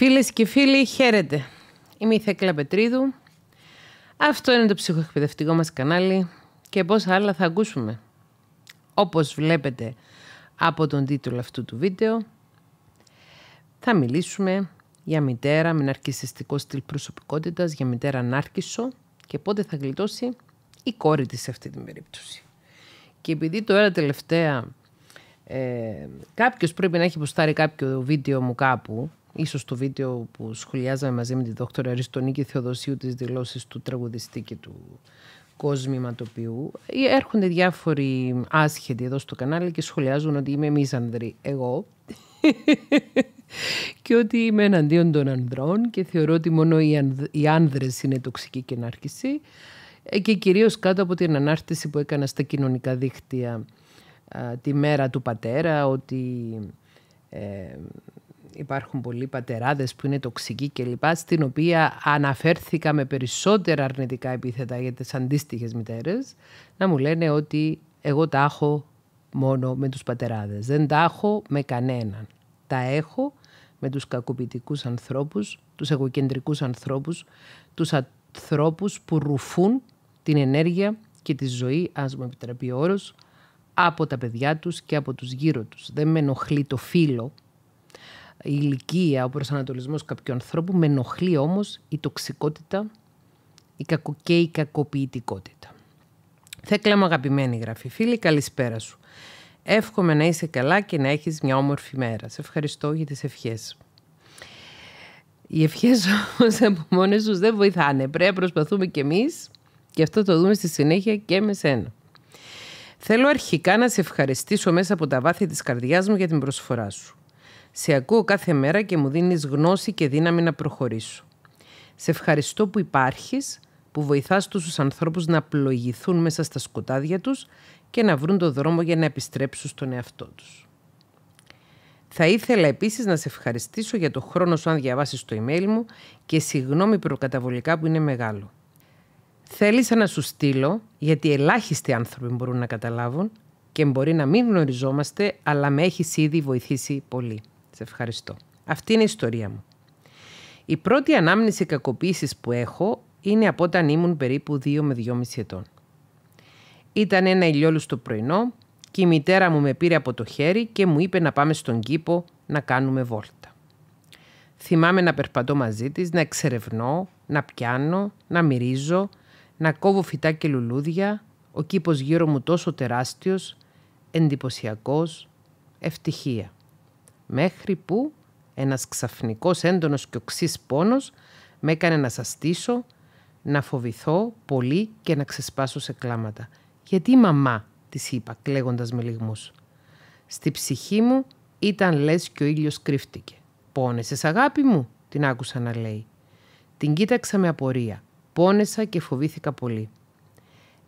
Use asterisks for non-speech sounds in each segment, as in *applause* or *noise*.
Φίλες και φίλοι, χαίρετε. Είμαι η Θεκλά Πετρίδου. Αυτό είναι το ψυχοεκπαιδευτικό μας κανάλι και πόσα άλλα θα ακούσουμε. Όπως βλέπετε από τον τίτλο αυτού του βίντεο, θα μιλήσουμε για μητέρα με ναρκισιστικό στυλ προσωπικότητας, για μητέρα νάρκισο και πότε θα γλιτώσει η κόρη της σε αυτή την περίπτωση. Και επειδή τώρα τελευταία ε, κάποιος πρέπει να έχει υποστάρει κάποιο βίντεο μου κάπου ίσως το βίντεο που σχολιάζαμε μαζί με τη δόκτωρα Αριστονίκη Θεοδοσίου τις δηλώσεις του τραγουδιστή και του κοσμηματοποιού. Ε, έρχονται διάφοροι άσχετοι εδώ στο κανάλι και σχολιάζουν ότι είμαι μίζανδρη εγώ *laughs* και ότι είμαι εναντίον των ανδρών και θεωρώ ότι μόνο οι, άνδρες είναι τοξικοί και ε, και κυρίως κάτω από την ανάρτηση που έκανα στα κοινωνικά δίκτυα τη μέρα του πατέρα ότι ε, υπάρχουν πολλοί πατεράδες που είναι τοξικοί κλπ. Στην οποία αναφέρθηκα με περισσότερα αρνητικά επίθετα για τις αντίστοιχες μητέρες να μου λένε ότι εγώ τα έχω μόνο με τους πατεράδες. Δεν τα έχω με κανέναν. Τα έχω με τους κακοποιητικούς ανθρώπους, τους εγωκεντρικούς ανθρώπους, τους ανθρώπους που ρουφούν την ενέργεια και τη ζωή, ας μου επιτραπεί ο όρος, από τα παιδιά τους και από τους γύρω τους. Δεν με ενοχλεί το φίλο η ηλικία, ο προσανατολισμός κάποιου ανθρώπου. Με ενοχλεί όμως η τοξικότητα η κακο... και η κακοποιητικότητα. Θέκλα μου αγαπημένη γράφη. Φίλη, καλησπέρα σου. Εύχομαι να είσαι καλά και να έχεις μια όμορφη μέρα. Σε ευχαριστώ για τις ευχές. Οι ευχές όμως *laughs* από μόνες τους δεν βοηθάνε. Πρέπει να προσπαθούμε κι εμείς και αυτό το δούμε στη συνέχεια και με σένα. Θέλω αρχικά να σε ευχαριστήσω μέσα από τα βάθη της καρδιάς μου για την προσφορά σου. Σε ακούω κάθε μέρα και μου δίνεις γνώση και δύναμη να προχωρήσω. Σε ευχαριστώ που υπάρχεις, που βοηθάς τους ανθρώπους να πλοηγηθούν μέσα στα σκοτάδια τους και να βρουν το δρόμο για να επιστρέψουν στον εαυτό τους. Θα ήθελα επίσης να σε ευχαριστήσω για το χρόνο σου αν διαβάσεις το email μου και συγγνώμη προκαταβολικά που είναι μεγάλο. Θέλησα να σου στείλω, γιατί ελάχιστοι άνθρωποι μπορούν να καταλάβουν και μπορεί να μην γνωριζόμαστε, αλλά με έχεις ήδη βοηθήσει πολύ. Σε ευχαριστώ. Αυτή είναι η ιστορία μου. Η πρώτη ανάμνηση κακοποίησης που έχω είναι από όταν ήμουν περίπου 2 με 2,5 ετών. Ήταν ένα ηλιόλουστο πρωινό και η μητέρα μου με πήρε από το χέρι και μου είπε να πάμε στον κήπο να κάνουμε βόλτα. Θυμάμαι να περπατώ μαζί της, να εξερευνώ, να πιάνω, να μυρίζω, να κόβω φυτά και λουλούδια, ο κήπος γύρω μου τόσο τεράστιος, εντυπωσιακός, ευτυχία μέχρι που ένας ξαφνικός έντονος και οξύς πόνος με έκανε να σαστήσω, να φοβηθώ πολύ και να ξεσπάσω σε κλάματα. «Γιατί μαμά» της είπα κλαίγοντας με λιγμούς. Στη ψυχή μου ήταν λες και ο ήλιος κρύφτηκε. «Πόνεσες αγάπη μου» την άκουσα να λέει. Την κοίταξα με απορία. Πόνεσα και φοβήθηκα πολύ.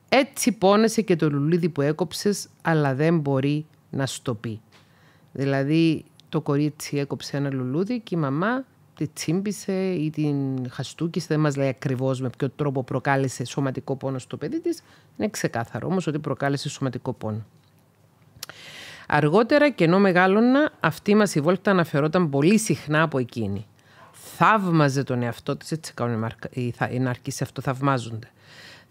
Έτσι πόνεσε και το λουλίδι που έκοψες, αλλά δεν μπορεί να στο πει. Δηλαδή το κορίτσι έκοψε ένα λουλούδι και η μαμά τη τσίμπησε ή την χαστούκησε, δεν μας λέει ακριβώς με ποιο τρόπο προκάλεσε σωματικό πόνο στο παιδί της. Είναι ξεκάθαρο όμως ότι προκάλεσε σωματικό πόνο. Αργότερα και ενώ μεγάλωνα, αυτή μας η βόλτα αναφερόταν πολύ συχνά από εκείνη. Θαύμαζε τον εαυτό της έτσι κάνουν οι ναρκοί σε θαυμάζονται.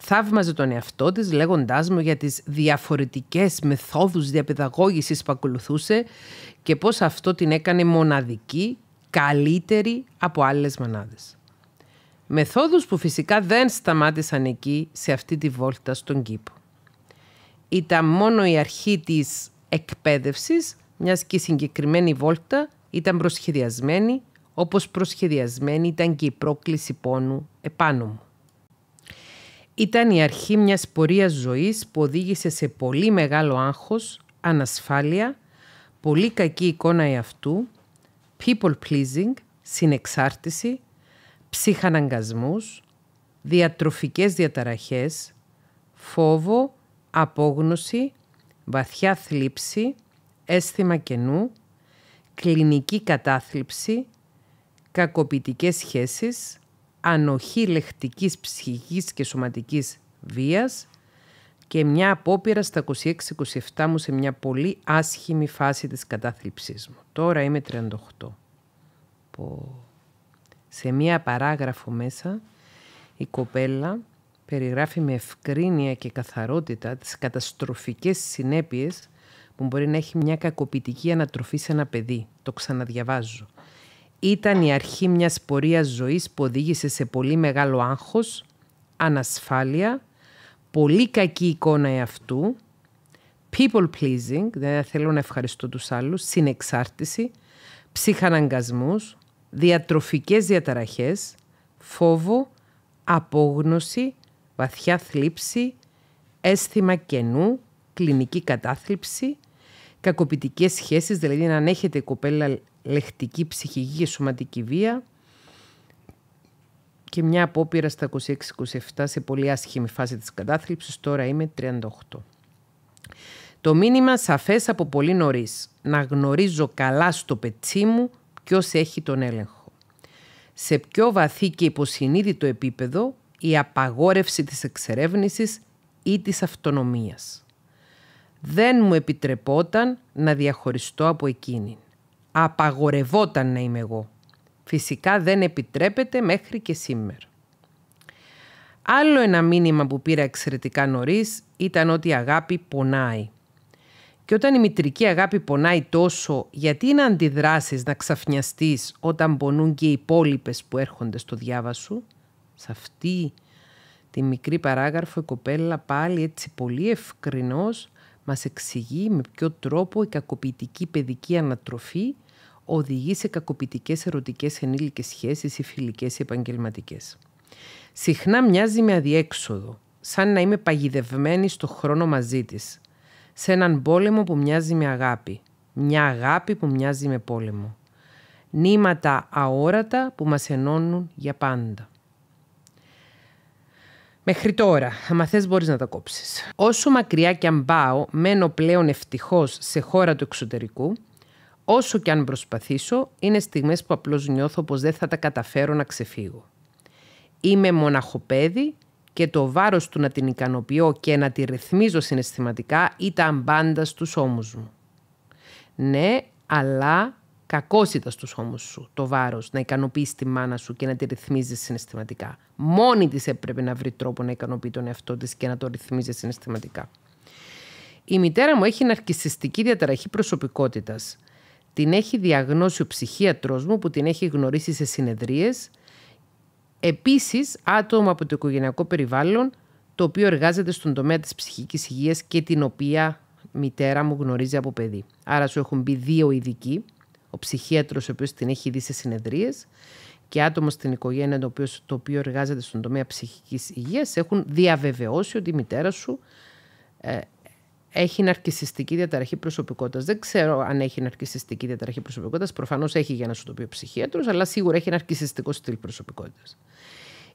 Θαύμαζε τον εαυτό της λέγοντάς μου για τις διαφορετικές μεθόδους διαπαιδαγώγησης που ακολουθούσε και πώς αυτό την έκανε μοναδική, καλύτερη από άλλες μανάδες. Μεθόδους που φυσικά δεν σταμάτησαν εκεί σε αυτή τη βόλτα στον κήπο. Ήταν μόνο η αρχή της εκπαίδευσης, μιας και η συγκεκριμένη βόλτα ήταν προσχεδιασμένη, όπως προσχεδιασμένη ήταν και η πρόκληση πόνου επάνω μου ήταν η αρχή μιας πορείας ζωής που οδήγησε σε πολύ μεγάλο άγχος, ανασφάλεια, πολύ κακή εικόνα εαυτού, people pleasing, συνεξάρτηση, ψυχαναγκασμούς, διατροφικές διαταραχές, φόβο, απόγνωση, βαθιά θλίψη, αίσθημα κενού, κλινική κατάθλιψη, κακοποιητικές σχέσεις, ανοχή λεκτικής, ψυχικής και σωματικής βίας και μια απόπειρα στα 26-27 μου σε μια πολύ άσχημη φάση της κατάθλιψής μου. Τώρα είμαι 38. σε μια παράγραφο μέσα η κοπέλα περιγράφει με ευκρίνεια και καθαρότητα τις καταστροφικές συνέπειες που μπορεί να έχει μια κακοποιητική ανατροφή σε ένα παιδί. Το ξαναδιαβάζω ήταν η αρχή μιας πορείας ζωής που οδήγησε σε πολύ μεγάλο άγχος, ανασφάλεια, πολύ κακή εικόνα εαυτού, people pleasing, δηλαδή θέλω να ευχαριστώ τους άλλους, συνεξάρτηση, ψυχαναγκασμούς, διατροφικές διαταραχές, φόβο, απόγνωση, βαθιά θλίψη, αίσθημα κενού, κλινική κατάθλιψη, κακοποιητικές σχέσεις, δηλαδή να έχετε κοπέλα λεκτική, ψυχική και σωματική βία και μια απόπειρα στα 26-27 σε πολύ άσχημη φάση της κατάθλιψης, τώρα είμαι 38. Το μήνυμα σαφές από πολύ νωρίς να γνωρίζω καλά στο πετσί μου ποιος έχει τον έλεγχο. Σε πιο βαθύ και υποσυνείδητο επίπεδο η απαγόρευση της εξερεύνησης ή της αυτονομίας. Δεν μου επιτρεπόταν να διαχωριστώ από εκείνη. Απαγορευόταν να είμαι εγώ. Φυσικά δεν επιτρέπεται μέχρι και σήμερα. Άλλο ένα μήνυμα που πήρα εξαιρετικά νωρίς ήταν ότι η αγάπη πονάει. Και όταν η μητρική αγάπη πονάει τόσο, γιατί να αντιδράσεις να ξαφνιαστείς όταν πονούν και οι υπόλοιπες που έρχονται στο διάβα σου. Σε αυτή τη μικρή παράγραφο η κοπέλα πάλι έτσι πολύ ευκρινώς μας εξηγεί με ποιο τρόπο η κακοποιητική παιδική ανατροφή οδηγεί σε κακοποιητικές ερωτικές ενήλικες σχέσεις ή φιλικές ή επαγγελματικές. Συχνά μοιάζει με αδιέξοδο, σαν να είμαι παγιδευμένη στο χρόνο μαζί της, σε έναν πόλεμο που μοιάζει με αγάπη, μια αγάπη που μοιάζει με πόλεμο. Νήματα αόρατα που μας ενώνουν για πάντα. Μέχρι τώρα, άμα θες μπορείς να τα κόψεις. Όσο μακριά κι αν πάω, μένω πλέον ευτυχώς σε χώρα του εξωτερικού, όσο κι αν προσπαθήσω, είναι στιγμές που απλώς νιώθω πως δεν θα τα καταφέρω να ξεφύγω. Είμαι μοναχοπέδι και το βάρος του να την ικανοποιώ και να τη ρυθμίζω συναισθηματικά ήταν πάντα στους ώμους μου. Ναι, αλλά Κακό ήταν στου ώμου σου το βάρος να ικανοποιείς τη μάνα σου και να τη ρυθμίζεις συναισθηματικά. Μόνη της έπρεπε να βρει τρόπο να ικανοποιεί τον εαυτό της και να το ρυθμίζει συναισθηματικά. Η μητέρα μου έχει ναρκιστική διαταραχή προσωπικότητας. Την έχει διαγνώσει ο ψυχίατρός μου που την έχει γνωρίσει σε συνεδρίες. Επίσης, άτομα από το οικογενειακό περιβάλλον το οποίο εργάζεται στον τομέα της ψυχικής υγείας και την οποία μητέρα μου γνωρίζει από παιδί. Άρα σου έχουν μπει δύο ειδικοί ο ψυχίατρος ο οποίος την έχει δει σε συνεδρίες και άτομα στην οικογένεια το οποίος, το οποίο εργάζεται στον τομέα ψυχικής υγείας έχουν διαβεβαιώσει ότι η μητέρα σου ε, έχει ναρκισιστική διαταραχή προσωπικότητας. Δεν ξέρω αν έχει ναρκισιστική διαταραχή προσωπικότητας. Προφανώς έχει για να σου το πει ο ψυχίατρος, αλλά σίγουρα έχει ναρκισιστικό στυλ προσωπικότητας.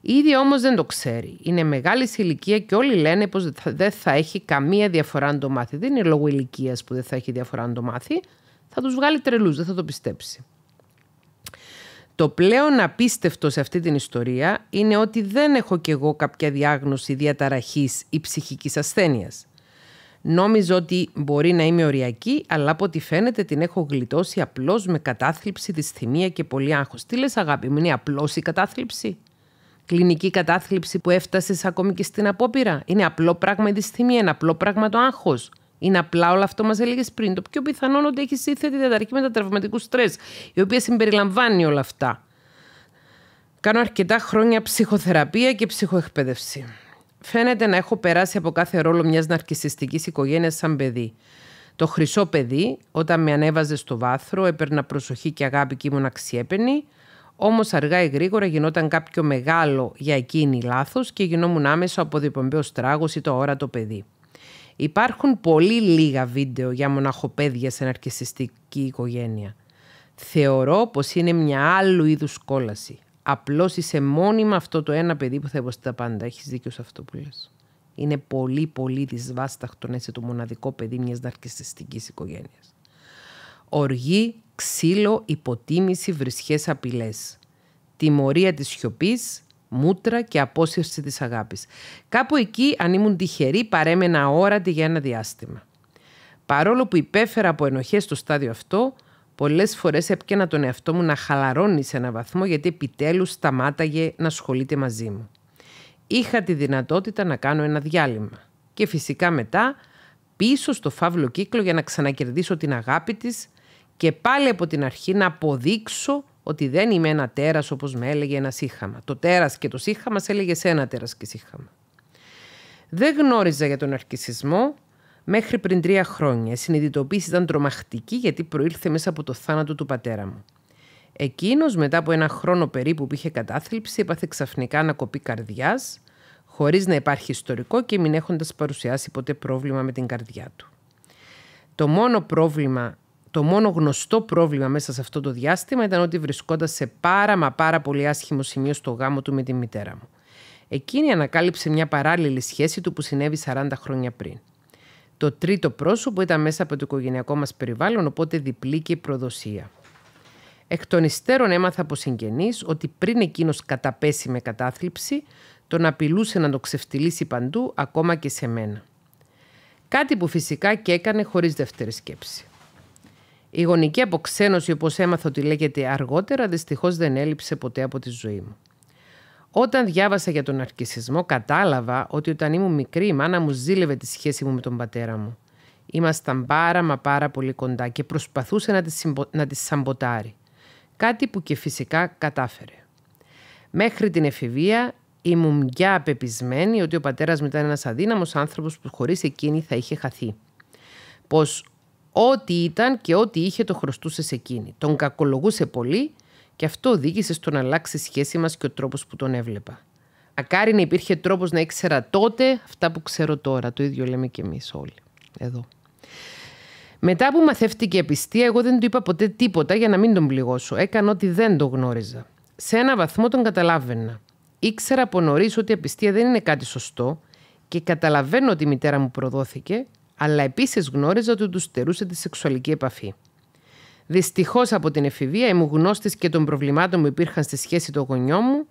Ήδη όμως δεν το ξέρει. Είναι μεγάλης ηλικία και όλοι λένε πως δεν θα έχει καμία διαφορά αν το μάθει. Δεν είναι λόγω ηλικίας που δεν θα έχει διαφορά αν το μάθει, θα τους βγάλει τρελούς, δεν θα το πιστέψει. Το πλέον απίστευτο σε αυτή την ιστορία είναι ότι δεν έχω κι εγώ κάποια διάγνωση διαταραχής ή ψυχικής ασθένειας. Νόμιζω ότι μπορεί να είμαι οριακή, αλλά από ό,τι φαίνεται την έχω γλιτώσει απλώς με κατάθλιψη, δυσθυμία και πολύ άγχος. Τι λες αγάπη μου, είναι απλώς η κατάθλιψη. Κλινική κατάθλιψη που έφτασες ακόμη και στην απόπειρα. Είναι απλό πράγμα η δυσθυμία, είναι απλό πράγμα το άγχος. Είναι απλά όλο αυτό μας έλεγες πριν. Το πιο πιθανό είναι ότι έχεις σύνθετη διαταραχή μετατραυματικού στρες, η οποία συμπεριλαμβάνει όλα αυτά. Κάνω αρκετά χρόνια ψυχοθεραπεία και ψυχοεκπαίδευση. Φαίνεται να έχω περάσει από κάθε ρόλο μιας ναρκιστική οικογένειας σαν παιδί. Το χρυσό παιδί, όταν με ανέβαζε στο βάθρο, έπαιρνα προσοχή και αγάπη και ήμουν αξιέπαινη. Όμως αργά ή γρήγορα γινόταν κάποιο μεγάλο για εκείνη λάθος και γινόμουν άμεσα από τράγος ή το αόρατο παιδί. Υπάρχουν πολύ λίγα βίντεο για μοναχοπέδια σε ναρκισιστική οικογένεια. Θεωρώ πως είναι μια άλλου είδους κόλαση. Απλώς είσαι μόνιμα αυτό το ένα παιδί που θα υποστεί τα πάντα. Έχεις δίκιο σε αυτό που λες. Είναι πολύ πολύ δυσβάσταχτο να είσαι το μοναδικό παιδί μιας ναρκισιστικής οικογένειας. Οργή, ξύλο, υποτίμηση, βρισχές απειλές. Τιμωρία της σιωπής, μούτρα και απόσυρση της αγάπης. Κάπου εκεί, αν ήμουν τυχερή, παρέμενα αόρατη για ένα διάστημα. Παρόλο που υπέφερα από ενοχές στο στάδιο αυτό, πολλές φορές έπιανα τον εαυτό μου να χαλαρώνει σε έναν βαθμό γιατί επιτέλους σταμάταγε να ασχολείται μαζί μου. Είχα τη δυνατότητα να κάνω ένα διάλειμμα και φυσικά μετά πίσω στο φαύλο κύκλο για να ξανακερδίσω την αγάπη της και πάλι από την αρχή να αποδείξω ότι δεν είμαι ένα τέρας όπως με έλεγε ένα σύχαμα. Το τέρας και το σύχαμα σε έλεγε σε ένα τέρας και σύχαμα. Δεν γνώριζα για τον αρκισισμό μέχρι πριν τρία χρόνια. Η συνειδητοποίηση ήταν τρομακτική γιατί προήλθε μέσα από το θάνατο του πατέρα μου. Εκείνος, μετά από ένα χρόνο περίπου που είχε κατάθλιψη, έπαθε ξαφνικά ανακοπή καρδιάς, χωρίς να υπάρχει ιστορικό και μην έχοντας παρουσιάσει ποτέ πρόβλημα με την καρδιά του. Το μόνο πρόβλημα το μόνο γνωστό πρόβλημα μέσα σε αυτό το διάστημα ήταν ότι βρισκόταν σε πάρα μα πάρα πολύ άσχημο σημείο στο γάμο του με τη μητέρα μου. Εκείνη ανακάλυψε μια παράλληλη σχέση του που συνέβη 40 χρόνια πριν. Το τρίτο πρόσωπο ήταν μέσα από το οικογενειακό μας περιβάλλον, οπότε διπλή και προδοσία. Εκ των υστέρων έμαθα από συγγενείς ότι πριν εκείνος καταπέσει με κατάθλιψη, τον απειλούσε να το ξεφτυλίσει παντού, ακόμα και σε μένα. Κάτι που φυσικά και έκανε χωρίς δεύτερη σκέψη. Η γονική αποξένωση, όπως έμαθα ότι λέγεται αργότερα, δυστυχώς δεν έλειψε ποτέ από τη ζωή μου. Όταν διάβασα για τον αρκισισμό, κατάλαβα ότι όταν ήμουν μικρή, η μάνα μου ζήλευε τη σχέση μου με τον πατέρα μου. Ήμασταν πάρα μα πάρα πολύ κοντά και προσπαθούσε να τη, να σαμποτάρει. Κάτι που και φυσικά κατάφερε. Μέχρι την εφηβεία ήμουν πια απεπισμένη ότι ο πατέρας μου ήταν ένας αδύναμος άνθρωπος που χωρίς εκείνη θα είχε χαθεί. Πως Ό,τι ήταν και ό,τι είχε το χρωστούσες σε εκείνη. Τον κακολογούσε πολύ και αυτό οδήγησε στο να αλλάξει η σχέση μας και ο τρόπος που τον έβλεπα. Ακάρι να υπήρχε τρόπος να ήξερα τότε αυτά που ξέρω τώρα. Το ίδιο λέμε και εμείς όλοι. Εδώ. Μετά που μαθεύτηκε η απιστία, εγώ δεν του είπα ποτέ τίποτα για να μην τον πληγώσω. Έκανα ότι δεν τον γνώριζα. Σε ένα βαθμό τον καταλάβαινα. Ήξερα από νωρίς ότι η απιστία δεν είναι κάτι σωστό και καταλαβαίνω ότι η μητέρα μου προδόθηκε, αλλά επίσης γνώριζα ότι τους στερούσε τη σεξουαλική επαφή. Δυστυχώς από την εφηβεία ήμουν γνώστη και των προβλημάτων που υπήρχαν στη σχέση των γονιών μου,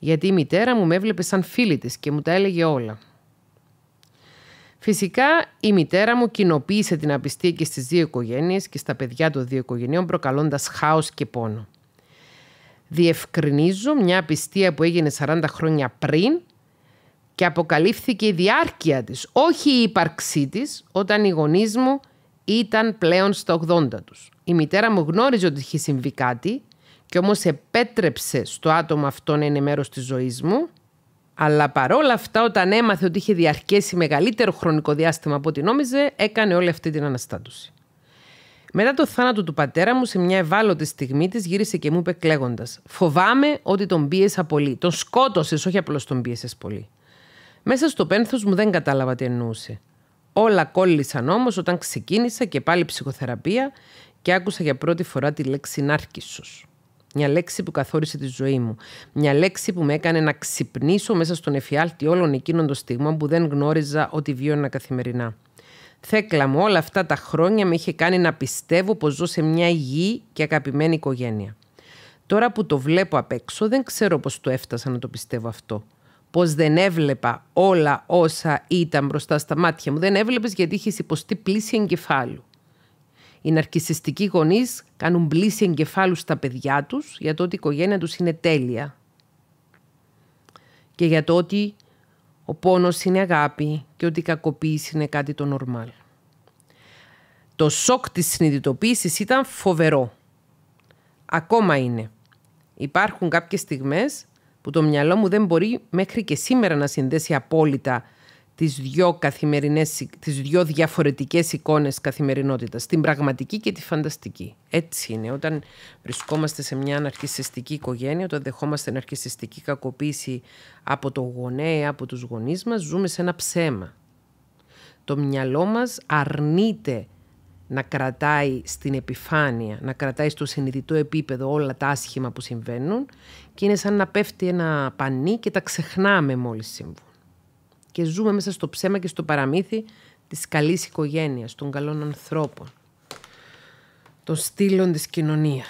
γιατί η μητέρα μου με έβλεπε σαν φίλη της και μου τα έλεγε όλα. Φυσικά η μητέρα μου κοινοποίησε την απιστία και στις δύο οικογένειες και στα παιδιά των δύο οικογενειών προκαλώντας χάος και πόνο. Διευκρινίζω μια απιστία που έγινε 40 χρόνια πριν και αποκαλύφθηκε η διάρκεια της, όχι η ύπαρξή της, όταν οι γονείς μου ήταν πλέον στα 80 τους. Η μητέρα μου γνώριζε ότι είχε συμβεί κάτι και όμως επέτρεψε στο άτομο αυτό να είναι μέρος της ζωής μου, αλλά παρόλα αυτά όταν έμαθε ότι είχε διαρκέσει μεγαλύτερο χρονικό διάστημα από ό,τι νόμιζε, έκανε όλη αυτή την αναστάτωση. Μετά το θάνατο του πατέρα μου, σε μια ευάλωτη στιγμή της γύρισε και μου είπε κλαίγοντας: Φοβάμαι ότι τον πίεσα πολύ. Τον σκότωσες, όχι απλώς τον πίεσες πολύ. Μέσα στο πένθος μου δεν κατάλαβα τι εννοούσε. Όλα κόλλησαν όμως όταν ξεκίνησα και πάλι ψυχοθεραπεία και άκουσα για πρώτη φορά τη λέξη νάρκισσος. Μια λέξη που καθόρισε τη ζωή μου. Μια λέξη που με έκανε να ξυπνήσω μέσα στον εφιάλτη όλων εκείνων των στιγμών που δεν γνώριζα ότι βίωνα καθημερινά. Θέκλα μου όλα αυτά τα χρόνια με είχε κάνει να πιστεύω πως ζω σε μια υγιή και αγαπημένη οικογένεια. Τώρα που το βλέπω απ' έξω δεν ξέρω πως το έφτασα να το πιστεύω αυτό πως δεν έβλεπα όλα όσα ήταν μπροστά στα μάτια μου. Δεν έβλεπες γιατί είχες υποστεί πλήση εγκεφάλου. Οι ναρκισιστικοί γονείς κάνουν πλήση εγκεφάλου στα παιδιά τους για το ότι η οικογένεια τους είναι τέλεια. Και για το ότι ο πόνος είναι αγάπη και ότι η κακοποίηση είναι κάτι το νορμάλ. Το σοκ της συνειδητοποίησης ήταν φοβερό. Ακόμα είναι. Υπάρχουν κάποιες στιγμές που το μυαλό μου δεν μπορεί μέχρι και σήμερα να συνδέσει απόλυτα τις δυο, καθημερινές, τις δυο διαφορετικές εικόνες καθημερινότητας, την πραγματική και τη φανταστική. Έτσι είναι. Όταν βρισκόμαστε σε μια αναρχιστική οικογένεια, όταν δεχόμαστε αναρχιστική κακοποίηση από το γονέα, από τους γονείς μας, ζούμε σε ένα ψέμα. Το μυαλό μας αρνείται να κρατάει στην επιφάνεια, να κρατάει στο συνειδητό επίπεδο όλα τα άσχημα που συμβαίνουν και είναι σαν να πέφτει ένα πανί και τα ξεχνάμε μόλις συμβούν. Και ζούμε μέσα στο ψέμα και στο παραμύθι της καλής οικογένειας, των καλών ανθρώπων, των στήλων της κοινωνίας.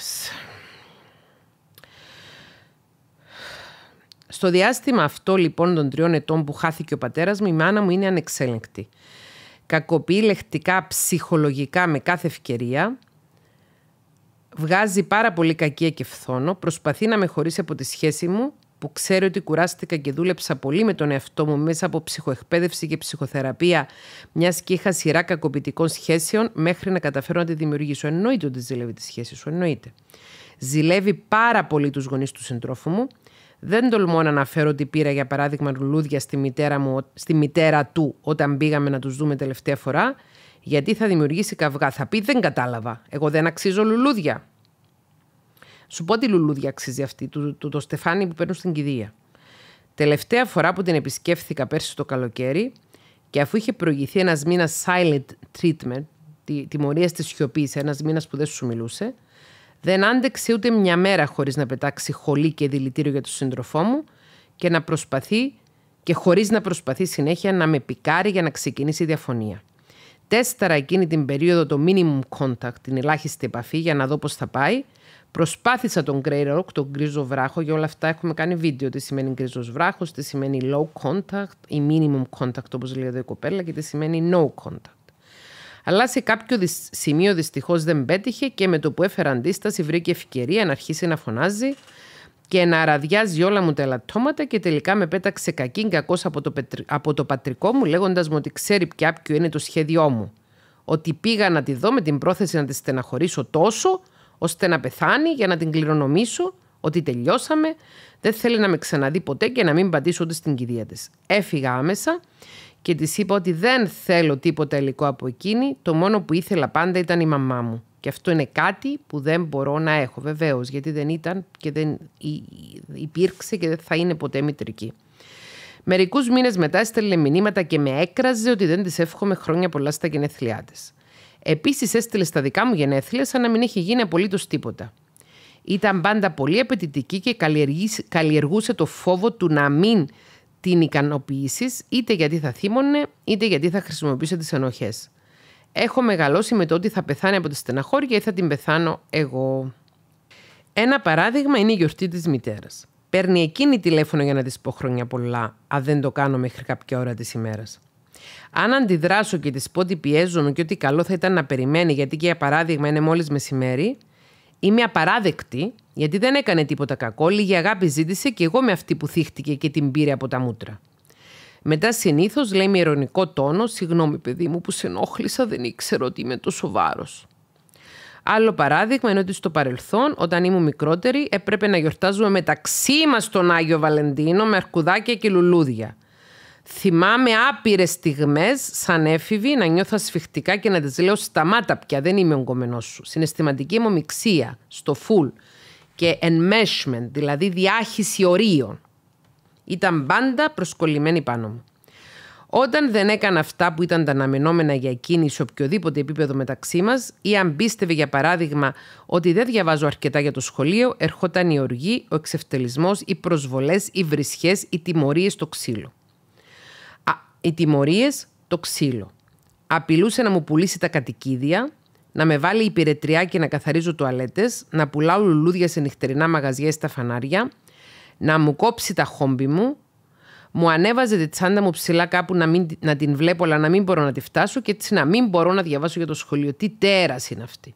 Στο διάστημα αυτό λοιπόν των τριών ετών που χάθηκε ο πατέρας μου, η μάνα μου είναι ανεξέλεγκτη. Κακοποιεί λεχτικά, ψυχολογικά με κάθε ευκαιρία Βγάζει πάρα πολύ κακία και φθόνο, προσπαθεί να με χωρίσει από τη σχέση μου που ξέρω ότι κουράστηκα και δούλεψα πολύ με τον εαυτό μου μέσα από ψυχοεκπαίδευση και ψυχοθεραπεία, μιας και είχα σειρά κακοποιητικών σχέσεων μέχρι να καταφέρω να τη δημιουργήσω. Εννοείται ότι ζηλεύει τη σχέση σου, εννοείται. Ζηλεύει πάρα πολύ τους γονείς του συντρόφου μου. Δεν τολμώ να αναφέρω ότι πήρα για παράδειγμα λουλούδια στη μητέρα, μου, στη μητέρα του όταν πήγαμε να τους δούμε τελευταία φορά γιατί θα δημιουργήσει καυγά. Θα πει δεν κατάλαβα, εγώ δεν αξίζω λουλούδια. Σου πω τι λουλούδια αξίζει αυτή, το, το, το στεφάνι που παίρνουν στην κηδεία. Τελευταία φορά που την επισκέφθηκα πέρσι το καλοκαίρι και αφού είχε προηγηθεί ένας μήνας silent treatment, τη, τιμωρίας της σιωπής, ένας μήνας που δεν σου μιλούσε, δεν άντεξε ούτε μια μέρα χωρίς να πετάξει χολή και δηλητήριο για τον σύντροφό μου και να προσπαθεί και χωρίς να προσπαθεί συνέχεια να με πικάρει για να ξεκινήσει η διαφωνία τέσσερα εκείνη την περίοδο το minimum contact, την ελάχιστη επαφή για να δω πώς θα πάει. Προσπάθησα τον Grey Rock, τον γκρίζο βράχο για όλα αυτά έχουμε κάνει βίντεο. Τι σημαίνει γκρίζος βράχος, τι σημαίνει low contact ή minimum contact όπως λέει εδώ η κοπέλα και τι σημαίνει no contact. Αλλά σε κάποιο σημείο δυστυχώς δεν πέτυχε και με το που έφερα αντίσταση βρήκε ευκαιρία να αρχίσει να φωνάζει και να ραδιάζει όλα μου τα ελαττώματα και τελικά με πέταξε κακήν κακό από, το από το πατρικό μου λέγοντας μου ότι ξέρει πια ποιο είναι το σχέδιό μου. Ότι πήγα να τη δω με την πρόθεση να τη στεναχωρήσω τόσο ώστε να πεθάνει για να την κληρονομήσω ότι τελειώσαμε, δεν θέλει να με ξαναδεί ποτέ και να μην πατήσω ούτε στην κηδεία της. Έφυγα άμεσα και της είπα ότι δεν θέλω τίποτα υλικό από εκείνη, το μόνο που ήθελα πάντα ήταν η μαμά μου. Και αυτό είναι κάτι που δεν μπορώ να έχω βεβαίως, γιατί δεν ήταν και δεν υπήρξε και δεν θα είναι ποτέ μητρική. Μερικούς μήνες μετά έστελνε μηνύματα και με έκραζε ότι δεν τη εύχομαι χρόνια πολλά στα γενέθλιά τη. Επίσης έστειλε στα δικά μου γενέθλια σαν να μην έχει γίνει απολύτως τίποτα. Ήταν πάντα πολύ απαιτητική και καλλιεργούσε το φόβο του να μην την ικανοποιήσεις, είτε γιατί θα θύμωνε, είτε γιατί θα χρησιμοποιούσε τις ενοχές. Έχω μεγαλώσει με το ότι θα πεθάνει από τη στεναχώρια ή θα την πεθάνω εγώ. Ένα παράδειγμα είναι η γιορτή της μητέρας. Παίρνει εκείνη τηλέφωνο για να της πω χρόνια πολλά, αν δεν το κάνω μέχρι κάποια ώρα της ημέρας. Αν αντιδράσω και της πω ότι πιέζομαι και ότι καλό θα ήταν να περιμένει, γιατί και για παράδειγμα είναι μόλις μεσημέρι, είμαι απαράδεκτη, γιατί δεν έκανε τίποτα κακό. Λίγη αγάπη ζήτησε και εγώ με αυτή που θύχτηκε και την πήρε από τα μούτρα. Μετά συνήθως λέει με ειρωνικό τόνο: Συγγνώμη, παιδί μου, που σε ενόχλησα, δεν ήξερα ότι είμαι τόσο βάρος. Άλλο παράδειγμα είναι ότι στο παρελθόν, όταν ήμουν μικρότερη, έπρεπε να γιορτάζουμε μεταξύ μας τον Άγιο Βαλεντίνο με αρκουδάκια και λουλούδια. Θυμάμαι άπειρες στιγμές, σαν έφηβη, να νιώθω ασφιχτικά και να της λέω: Σταμάτα πια, δεν είμαι ογκομενό σου. Συναισθηματική μομιξία, στο full. Και enmeshment, δηλαδή διάχυση ορίων. Ήταν πάντα προσκολλημένη πάνω μου. Όταν δεν έκανα αυτά που ήταν τα αναμενόμενα για εκείνη σε οποιοδήποτε επίπεδο μεταξύ μας, ή αν πίστευε για παράδειγμα ότι δεν διαβάζω αρκετά για το σχολείο, ερχόταν η οργή, ο εξευτελισμός, οι προσβολές, οι βρισχές, οι τιμωρίες το ξύλο. Α, οι τιμωρίες, το ξύλο. Απειλούσε να μου πουλήσει τα κατοικίδια, να με βάλει υπηρετριά και να καθαρίζω τουαλέτες, να πουλάω λουλούδια σε νυχτερινά μαγαζιά ή στα φανάρια, να μου κόψει τα χόμπι μου, μου ανέβαζε τη τσάντα μου ψηλά κάπου να, μην, να την βλέπω, αλλά να μην μπορώ να τη φτάσω και έτσι να μην μπορώ να διαβάσω για το σχολείο. Τι τέρας είναι αυτή.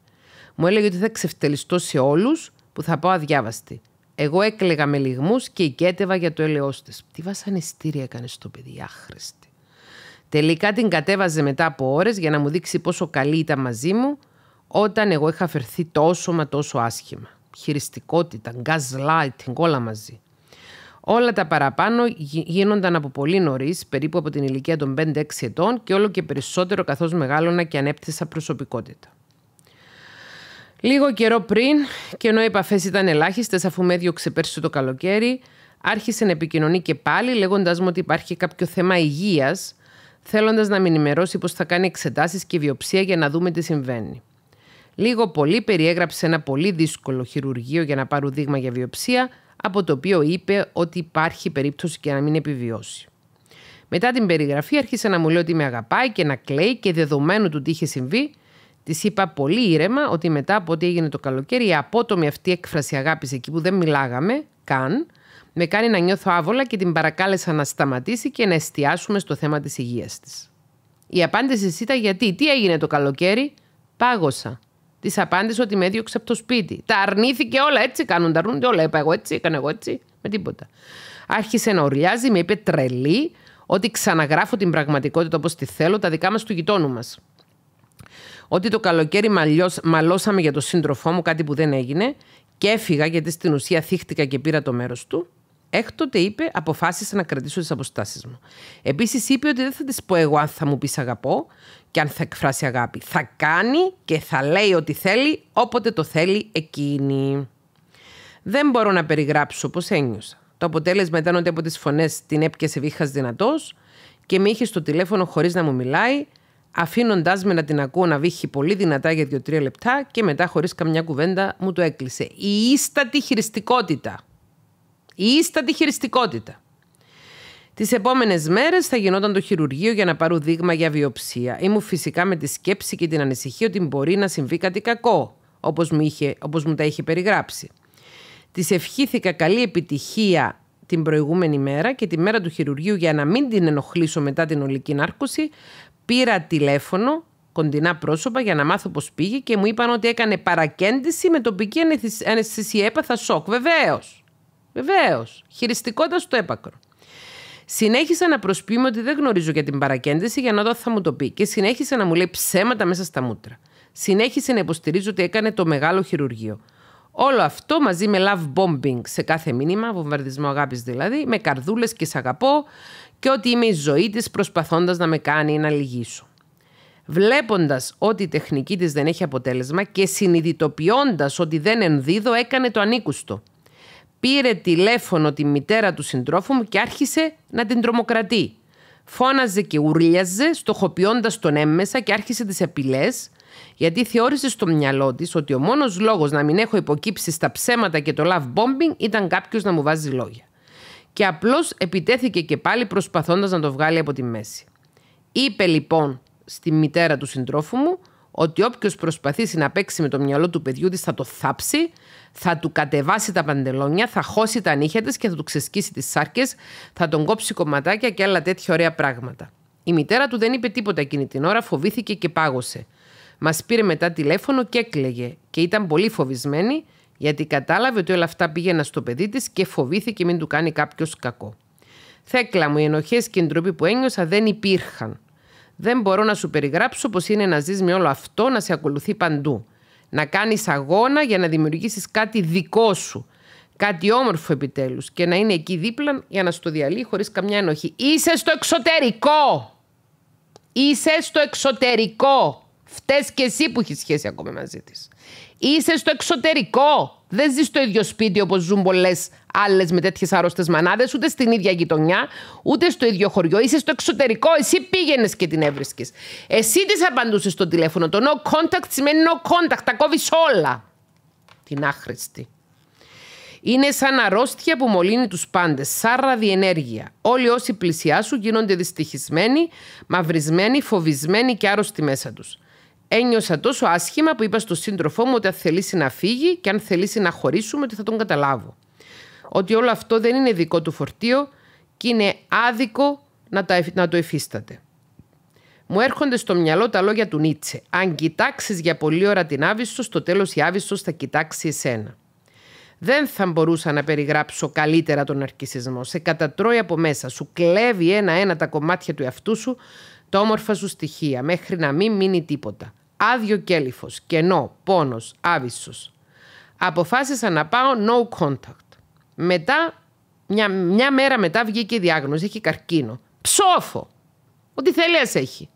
Μου έλεγε ότι θα ξεφτελιστώ σε όλους που θα πάω αδιάβαστη. Εγώ έκλεγα με λιγμούς και ηκέτευα για το έλεό της. Τι βασανιστήρια έκανες στο παιδί, άχρηστη. Τελικά την κατέβαζε μετά από ώρες για να μου δείξει πόσο καλή ήταν μαζί μου όταν εγώ είχα φερθεί τόσο μα τόσο άσχημα. Χειριστικότητα, gaslighting, όλα μαζί. Όλα τα παραπάνω γίνονταν από πολύ νωρίς, περίπου από την ηλικία των 5-6 ετών και όλο και περισσότερο καθώς μεγάλωνα και ανέπτυσα προσωπικότητα. Λίγο καιρό πριν, και ενώ οι επαφές ήταν ελάχιστες, αφού με έδιωξε πέρσι το καλοκαίρι, άρχισε να επικοινωνεί και πάλι, λέγοντάς μου ότι υπάρχει κάποιο θέμα υγείας, θέλοντας να με ενημερώσει πως θα κάνει εξετάσεις και βιοψία για να δούμε τι συμβαίνει. Λίγο πολύ περιέγραψε ένα πολύ δύσκολο χειρουργείο για να πάρω δείγμα για βιοψία, από το οποίο είπε ότι υπάρχει περίπτωση και να μην επιβιώσει. Μετά την περιγραφή άρχισε να μου λέει ότι με αγαπάει και να κλαίει και δεδομένου του τι είχε συμβεί, της είπα πολύ ήρεμα ότι μετά από ό,τι έγινε το καλοκαίρι, η απότομη αυτή έκφραση αγάπης εκεί που δεν μιλάγαμε καν, με κάνει να νιώθω άβολα και την παρακάλεσα να σταματήσει και να εστιάσουμε στο θέμα της υγείας της. Η απάντηση ήταν γιατί, τι έγινε το καλοκαίρι, πάγωσα. Της απάντησε ότι με έδιωξε από το σπίτι. Τα αρνήθηκε όλα έτσι κάνουν. Τα αρνούνται όλα. Είπα εγώ έτσι, έκανα εγώ έτσι. Με τίποτα. Άρχισε να ουρλιάζει, με είπε τρελή ότι ξαναγράφω την πραγματικότητα όπως τη θέλω, τα δικά μας του γειτόνου μας. Ότι το καλοκαίρι μαλώσαμε για τον σύντροφό μου, κάτι που δεν έγινε, και έφυγα γιατί στην ουσία θύχτηκα και πήρα το μέρος του. Έκτοτε είπε, αποφάσισα να κρατήσω τις αποστάσεις μου. Επίσης είπε ότι δεν θα της πω εγώ αν θα μου πεις αγαπώ, και αν θα εκφράσει αγάπη. Θα κάνει και θα λέει ό,τι θέλει όποτε το θέλει εκείνη. Δεν μπορώ να περιγράψω πώς ένιωσα. Το αποτέλεσμα ήταν ότι από τις φωνές την έπιασε βήχας δυνατός και με είχε στο τηλέφωνο χωρίς να μου μιλάει, αφήνοντα με να την ακούω να βήχει πολύ δυνατά για δύο-τρία λεπτά και μετά χωρίς καμιά κουβέντα μου το έκλεισε. Η ίστατη χειριστικότητα. Η ίστατη χειριστικότητα. Τις επόμενες μέρες θα γινόταν το χειρουργείο για να πάρω δείγμα για βιοψία. Ήμουν φυσικά με τη σκέψη και την ανησυχία ότι μπορεί να συμβεί κάτι κακό, όπως μου, μου τα είχε περιγράψει. Της ευχήθηκα καλή επιτυχία την προηγούμενη μέρα και τη μέρα του χειρουργείου για να μην την ενοχλήσω μετά την ολική νάρκωση, πήρα τηλέφωνο κοντινά πρόσωπα για να μάθω πώς πήγε και μου είπαν ότι έκανε παρακέντηση με τοπική έπαθα σοκ. Βεβαίως. Βεβαίως. Χειριστικότα στο έπακρο. Συνέχισα να προσποιούμε ότι δεν γνωρίζω για την παρακέντηση για να δω θα μου το πει. Και συνέχισε να μου λέει ψέματα μέσα στα μούτρα. Συνέχισε να υποστηρίζω ότι έκανε το μεγάλο χειρουργείο. Όλο αυτό μαζί με love bombing σε κάθε μήνυμα, βομβαρδισμό αγάπης δηλαδή, με καρδούλες και σε αγαπώ και ότι είμαι η ζωή της προσπαθώντας να με κάνει να λυγίσω. Βλέποντας ότι η τεχνική της δεν έχει αποτέλεσμα και συνειδητοποιώντας ότι δεν ενδίδω, έκανε το ανίκουστο πήρε τηλέφωνο τη μητέρα του συντρόφου μου και άρχισε να την τρομοκρατεί. Φώναζε και ουρλιαζε, στοχοποιώντας τον έμμεσα και άρχισε τις απειλέ, γιατί θεώρησε στο μυαλό της ότι ο μόνος λόγος να μην έχω υποκύψει στα ψέματα και το love bombing ήταν κάποιος να μου βάζει λόγια. Και απλώς επιτέθηκε και πάλι προσπαθώντας να το βγάλει από τη μέση. Είπε λοιπόν στη μητέρα του συντρόφου μου ότι όποιος προσπαθήσει να παίξει με το μυαλό του παιδιού της θα το θάψει, θα του κατεβάσει τα παντελόνια, θα χώσει τα νύχια της και θα του ξεσκίσει τις σάρκες, θα τον κόψει κομματάκια και άλλα τέτοια ωραία πράγματα. Η μητέρα του δεν είπε τίποτα εκείνη την ώρα, φοβήθηκε και πάγωσε. Μας πήρε μετά τηλέφωνο και έκλαιγε και ήταν πολύ φοβισμένη γιατί κατάλαβε ότι όλα αυτά πήγαινα στο παιδί της και φοβήθηκε μην του κάνει κάποιος κακό. Θέκλα μου, οι ενοχές και η ντροπή που ένιωσα δεν υπήρχαν. Δεν μπορώ να σου περιγράψω πώ είναι να ζεις με όλο αυτό, να σε ακολουθεί παντού να κάνεις αγώνα για να δημιουργήσεις κάτι δικό σου. Κάτι όμορφο επιτέλους και να είναι εκεί δίπλα για να στο διαλύει χωρίς καμιά ενοχή. Είσαι στο εξωτερικό. Είσαι στο εξωτερικό. Φταίς και εσύ που έχεις σχέση ακόμα μαζί της. Είσαι στο εξωτερικό. Δεν ζει στο ίδιο σπίτι όπως ζουν πολλές άλλες με τέτοιες άρρωστες μανάδες, ούτε στην ίδια γειτονιά, ούτε στο ίδιο χωριό. Είσαι στο εξωτερικό, εσύ πήγαινες και την έβρισκες. Εσύ της απαντούσες στο τηλέφωνο. Το no contact σημαίνει no contact, τα κόβεις όλα. Την άχρηστη. Είναι σαν αρρώστια που μολύνει τους πάντες, σαν ραδιενέργεια. Όλοι όσοι πλησιάσουν γίνονται δυστυχισμένοι, μαυρισμένοι, φοβισμένοι και άρρωστοι μέσα τους. Ένιωσα τόσο άσχημα που είπα στον σύντροφό μου ότι αν θελήσει να φύγει και αν θελήσει να χωρίσουμε ότι θα τον καταλάβω. Ότι όλο αυτό δεν είναι δικό του φορτίο και είναι άδικο να, το εφίσταται. Μου έρχονται στο μυαλό τα λόγια του Νίτσε. Αν κοιτάξεις για πολλή ώρα την Άβυσσο, στο τέλος η Άβυσσο θα κοιτάξει εσένα. Δεν θα μπορούσα να περιγράψω καλύτερα τον αρκισισμό. Σε κατατρώει από μέσα. Σου κλέβει ένα-ένα τα κομμάτια του εαυτού σου, τα όμορφα σου στοιχεία, μέχρι να μην μείνει τίποτα άδειο κέλυφος, κενό, πόνος, άβυσσος. Αποφάσισα να πάω no contact. Μετά, μια, μέρα μετά βγήκε η διάγνωση, έχει καρκίνο. Ψόφο! Ό,τι θέλει έχει.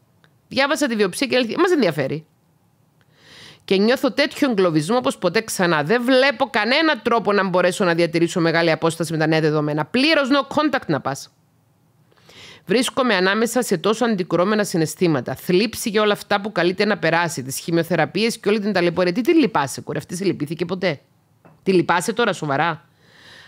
Διάβασα τη βιοψία και έλεγε, μας ενδιαφέρει. Και νιώθω τέτοιο εγκλωβισμό όπω ποτέ ξανά. Δεν βλέπω κανένα τρόπο να μπορέσω να διατηρήσω μεγάλη απόσταση με τα νέα δεδομένα. Πλήρως no contact να πας. Βρίσκομαι ανάμεσα σε τόσο αντικρώμενα συναισθήματα. Θλίψη για όλα αυτά που καλείται να περάσει, τις χημειοθεραπείες και όλη την ταλαιπωρία. Τι λυπάσαι, κουρε, αυτή σε λυπήθηκε ποτέ. Τη λυπάσαι τώρα σοβαρά.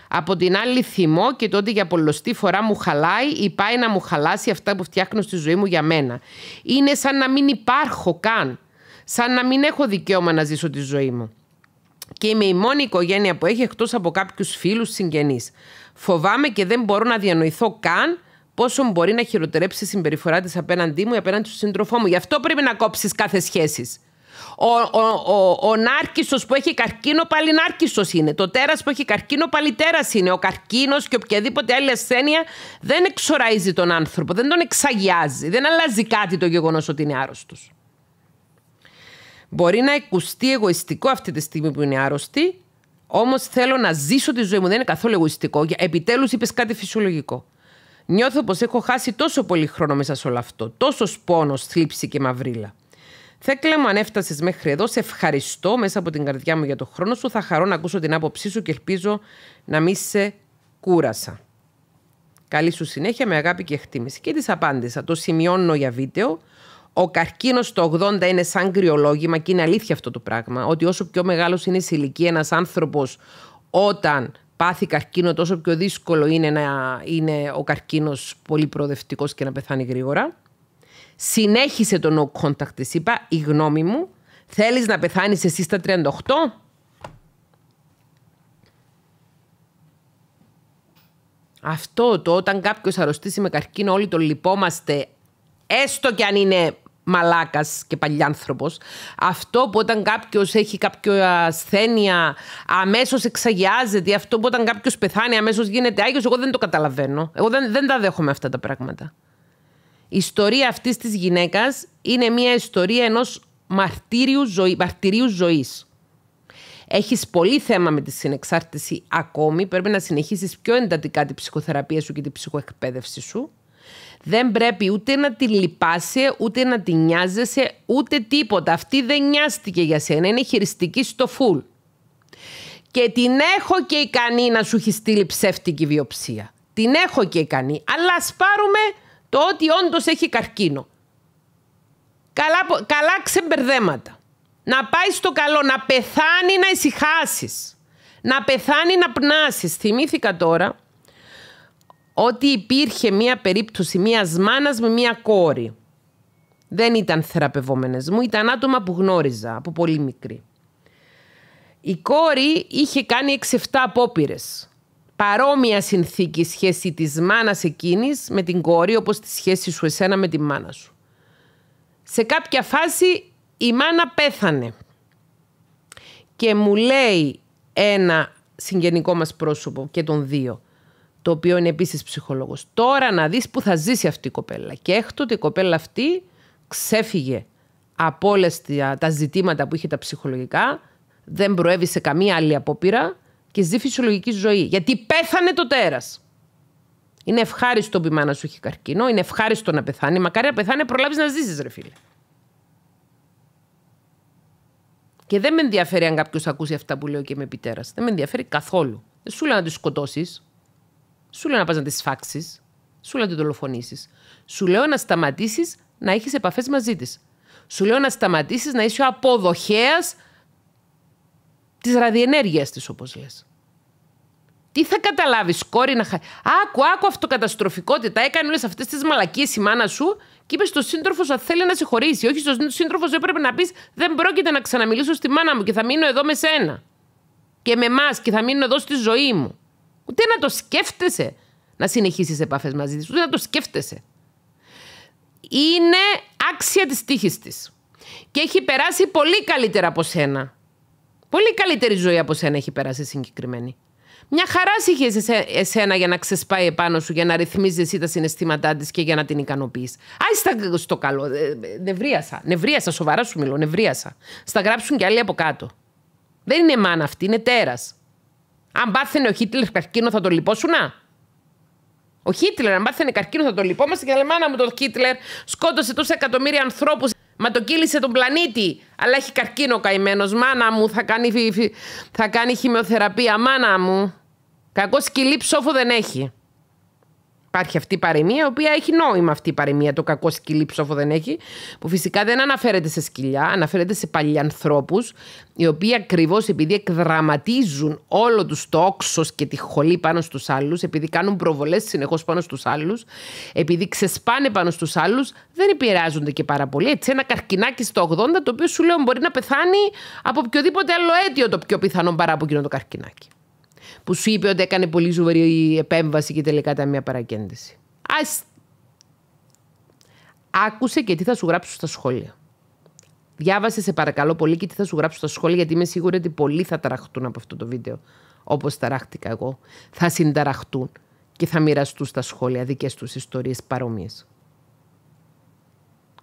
Από την άλλη θυμώ και τότε για πολλωστή φορά μου χαλάει ή πάει να μου χαλάσει αυτά που φτιάχνω στη ζωή μου για μένα. Είναι σαν να μην υπάρχω καν. Σαν να μην έχω δικαίωμα να ζήσω τη ζωή μου. Και είμαι η μόνη οικογένεια που έχει εκτός από κάποιους φίλους συγγενείς. Φοβάμαι και δεν μπορώ να διανοηθώ καν πόσο μπορεί να χειροτερέψει η συμπεριφορά της απέναντί μου ή απέναντι στον σύντροφό μου. Γι' αυτό πρέπει να κόψεις κάθε σχέση. Ο, ο, ο, ο που έχει καρκίνο πάλι νάρκισος είναι. Το τέρας που έχει καρκίνο πάλι τέρας είναι. Ο καρκίνος και οποιαδήποτε άλλη ασθένεια δεν εξοραίζει τον άνθρωπο, δεν τον εξαγιάζει. Δεν αλλάζει κάτι το γεγονός ότι είναι άρρωστος. Μπορεί να ακουστεί εγωιστικό αυτή τη στιγμή που είναι άρρωστη, όμως θέλω να ζήσω τη ζωή μου. Δεν είναι καθόλου εγωιστικό. Επιτέλους είπες κάτι φυσιολογικό. Νιώθω πως έχω χάσει τόσο πολύ χρόνο μέσα σε όλο αυτό. Τόσο πόνο, θλίψη και μαυρίλα. Θέκλα μου, αν έφτασες μέχρι εδώ, σε ευχαριστώ μέσα από την καρδιά μου για τον χρόνο σου. Θα χαρώ να ακούσω την άποψή σου και ελπίζω να μην σε κούρασα. Καλή σου συνέχεια με αγάπη και εκτίμηση. Και τη απάντησα. Το σημειώνω για βίντεο. Ο καρκίνος το 80 είναι σαν κρυολόγημα και είναι αλήθεια αυτό το πράγμα. Ότι όσο πιο μεγάλος είναι σε ηλικία ένας άνθρωπος όταν Πάθη καρκίνο, τόσο πιο δύσκολο είναι να είναι ο καρκίνος πολύ προοδευτικός και να πεθάνει γρήγορα. Συνέχισε το no contact, είπα, η γνώμη μου. Θέλεις να πεθάνεις εσύ στα 38? Αυτό το όταν κάποιος αρρωστήσει με καρκίνο όλοι το λυπόμαστε, έστω και αν είναι μαλάκας και παλιάνθρωπος. Αυτό που όταν κάποιος έχει κάποια ασθένεια, αμέσως εξαγιάζεται. Αυτό που όταν κάποιος πεθάνει, αμέσως γίνεται άγιος. Εγώ δεν το καταλαβαίνω. Εγώ δεν, δεν τα δέχομαι αυτά τα πράγματα. Η ιστορία αυτής της γυναίκας είναι μια ιστορία ενός μαρτύριου, ζωή, μαρτυρίου Έχεις πολύ θέμα με τη συνεξάρτηση ακόμη. Πρέπει να συνεχίσεις πιο εντατικά τη ψυχοθεραπεία σου και τη ψυχοεκπαίδευση σου. Δεν πρέπει ούτε να τη λυπάσαι, ούτε να τη νοιάζεσαι, ούτε τίποτα. Αυτή δεν νοιάστηκε για σένα. Είναι χειριστική στο φουλ. Και την έχω και ικανή να σου έχει στείλει ψεύτικη βιοψία. Την έχω και ικανή. Αλλά ας πάρουμε το ότι όντως έχει καρκίνο. Καλά, καλά ξεμπερδέματα. Να πάει στο καλό, να πεθάνει να ησυχάσεις. Να πεθάνει να πνάσεις. Θυμήθηκα τώρα ότι υπήρχε μία περίπτωση μίας μάνας με μία κόρη. Δεν ήταν θεραπευόμενες μου, ήταν άτομα που γνώριζα από πολύ μικρή. Η κόρη είχε κάνει 6-7 απόπειρες. Παρόμοια συνθήκη σχέση της μάνας εκείνης με την κόρη όπως τη σχέση σου εσένα με τη μάνα σου. Σε κάποια φάση η μάνα πέθανε και μου λέει ένα συγγενικό μας πρόσωπο και τον δύο το οποίο είναι επίσης ψυχολόγος. Τώρα να δεις που θα ζήσει αυτή η κοπέλα. Και έκτοτε η κοπέλα αυτή ξέφυγε από όλα τα ζητήματα που είχε τα ψυχολογικά, δεν προέβησε καμία άλλη απόπειρα και ζει φυσιολογική ζωή. Γιατί πέθανε το τέρας. Είναι ευχάριστο που η μάνα σου έχει καρκίνο, είναι ευχάριστο να πεθάνει. Μακάρι να πεθάνει, προλάβεις να ζήσεις, ρε φίλε. Και δεν με ενδιαφέρει αν κάποιος ακούσει αυτά που λέω και με επιτέρας. Δεν με ενδιαφέρει καθόλου. Δεν σου λέω να τη σκοτώσεις. Σου λέω να πας να τη φάξεις. Σου λέω να την δολοφονήσεις. Σου λέω να σταματήσεις να έχεις επαφές μαζί της. Σου λέω να σταματήσεις να είσαι ο αποδοχέας της ραδιενέργειας της, όπως λες. Τι θα καταλάβεις, κόρη να χάσει. Άκου, άκου αυτοκαταστροφικότητα. Έκανε όλες αυτές τις μαλακίες η μάνα σου και είπες στον σύντροφο ότι θέλει να σε χωρίσει. Όχι, στον σύντροφος έπρεπε να πεις: Δεν πρόκειται να ξαναμιλήσω στη μάνα μου και θα μείνω εδώ με σένα. Και με εμάς και θα μείνω εδώ στη ζωή μου. Ούτε να το σκέφτεσαι να συνεχίσεις επαφές μαζί της, ούτε να το σκέφτεσαι. Είναι άξια της τύχης της. Και έχει περάσει πολύ καλύτερα από σένα. Πολύ καλύτερη ζωή από σένα έχει περάσει συγκεκριμένη. Μια χαρά είχε εσένα για να ξεσπάει επάνω σου, για να ρυθμίζεις εσύ τα συναισθήματά της και για να την ικανοποιείς. Άιστα στο καλό. Ε, νευρίασα. Νευρίασα, σοβαρά σου μιλώ. Νευρίασα. Στα γράψουν κι άλλοι από κάτω. Δεν είναι μάνα αυτή, είναι τέρας. Αν πάθαινε ο Χίτλερ καρκίνο, θα τον α? Ο Χίτλερ, αν πάθαινε καρκίνο, θα το λυπόμαστε και θα λέμε μου, τον Χίτλερ σκότωσε τόσα εκατομμύρια ανθρώπους. Μα το κύλησε τον πλανήτη. Αλλά έχει καρκίνο ο καημένος. Μάνα μου, θα κάνει, θα κάνει χημειοθεραπεία. Μάνα μου. Κακό σκυλί ψόφο δεν έχει. Υπάρχει αυτή η παροιμία, η οποία έχει νόημα αυτή η παροιμία. Το κακό σκυλί ψόφο δεν έχει, που φυσικά δεν αναφέρεται σε σκυλιά, αναφέρεται σε παλιανθρώπους, οι οποίοι ακριβώς επειδή εκδραματίζουν όλο τους το όξος και τη χολή πάνω στους άλλους, επειδή κάνουν προβολές συνεχώς πάνω στους άλλους, επειδή ξεσπάνε πάνω στους άλλους, δεν επηρεάζονται και πάρα πολύ. Έτσι, ένα καρκινάκι στο 80, το οποίο σου λέω μπορεί να πεθάνει από οποιοδήποτε άλλο αίτιο το πιο πιθανό παρά από το καρκινάκι που σου είπε ότι έκανε πολύ η επέμβαση και τελικά ήταν μια παρακέντηση. Ας... Άκουσε και τι θα σου γράψω στα σχόλια. Διάβασε σε παρακαλώ πολύ και τι θα σου γράψω στα σχόλια γιατί είμαι σίγουρη ότι πολλοί θα ταραχτούν από αυτό το βίντεο όπως ταράχτηκα εγώ. Θα συνταραχτούν και θα μοιραστούν στα σχόλια δικές τους ιστορίες παρόμοιες.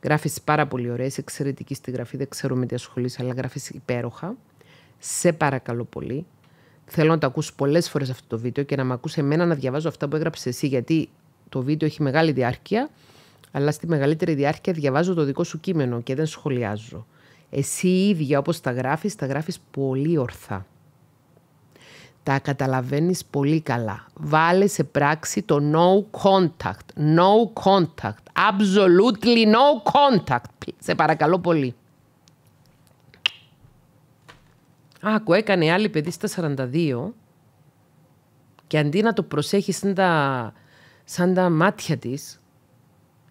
Γράφεις πάρα πολύ ωραία, εξαιρετική στη γραφή, δεν ξέρω με τι ασχολείσαι, αλλά γράφεις υπέροχα. Σε παρακαλώ πολύ θέλω να το ακούσει πολλές φορές αυτό το βίντεο και να με ακούσει εμένα να διαβάζω αυτά που έγραψες εσύ, γιατί το βίντεο έχει μεγάλη διάρκεια, αλλά στη μεγαλύτερη διάρκεια διαβάζω το δικό σου κείμενο και δεν σχολιάζω. Εσύ ίδια όπως τα γράφεις, τα γράφεις πολύ ορθά. Τα καταλαβαίνεις πολύ καλά. Βάλε σε πράξη το no contact. No contact. Absolutely no contact. Σε παρακαλώ πολύ. Άκου, έκανε άλλη παιδί στα 42 και αντί να το προσέχεις σαν τα, σαν τα μάτια της,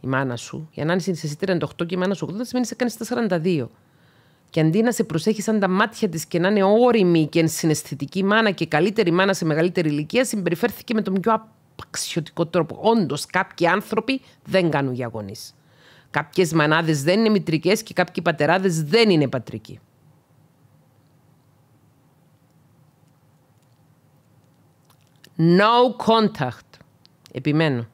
η μάνα σου, για να είναι εσύ 38 και η μάνα σου 80, σημαίνει σε έκανε στα 42. Και αντί να σε προσέχεις σαν τα μάτια της και να είναι όρημη και συναισθητική μάνα και καλύτερη μάνα σε μεγαλύτερη ηλικία, συμπεριφέρθηκε με τον πιο απαξιωτικό τρόπο. Όντως, κάποιοι άνθρωποι δεν κάνουν για Κάποιες μανάδες δεν είναι μητρικές και κάποιοι πατεράδες δεν είναι πατρικοί. No contact. Επιμένω.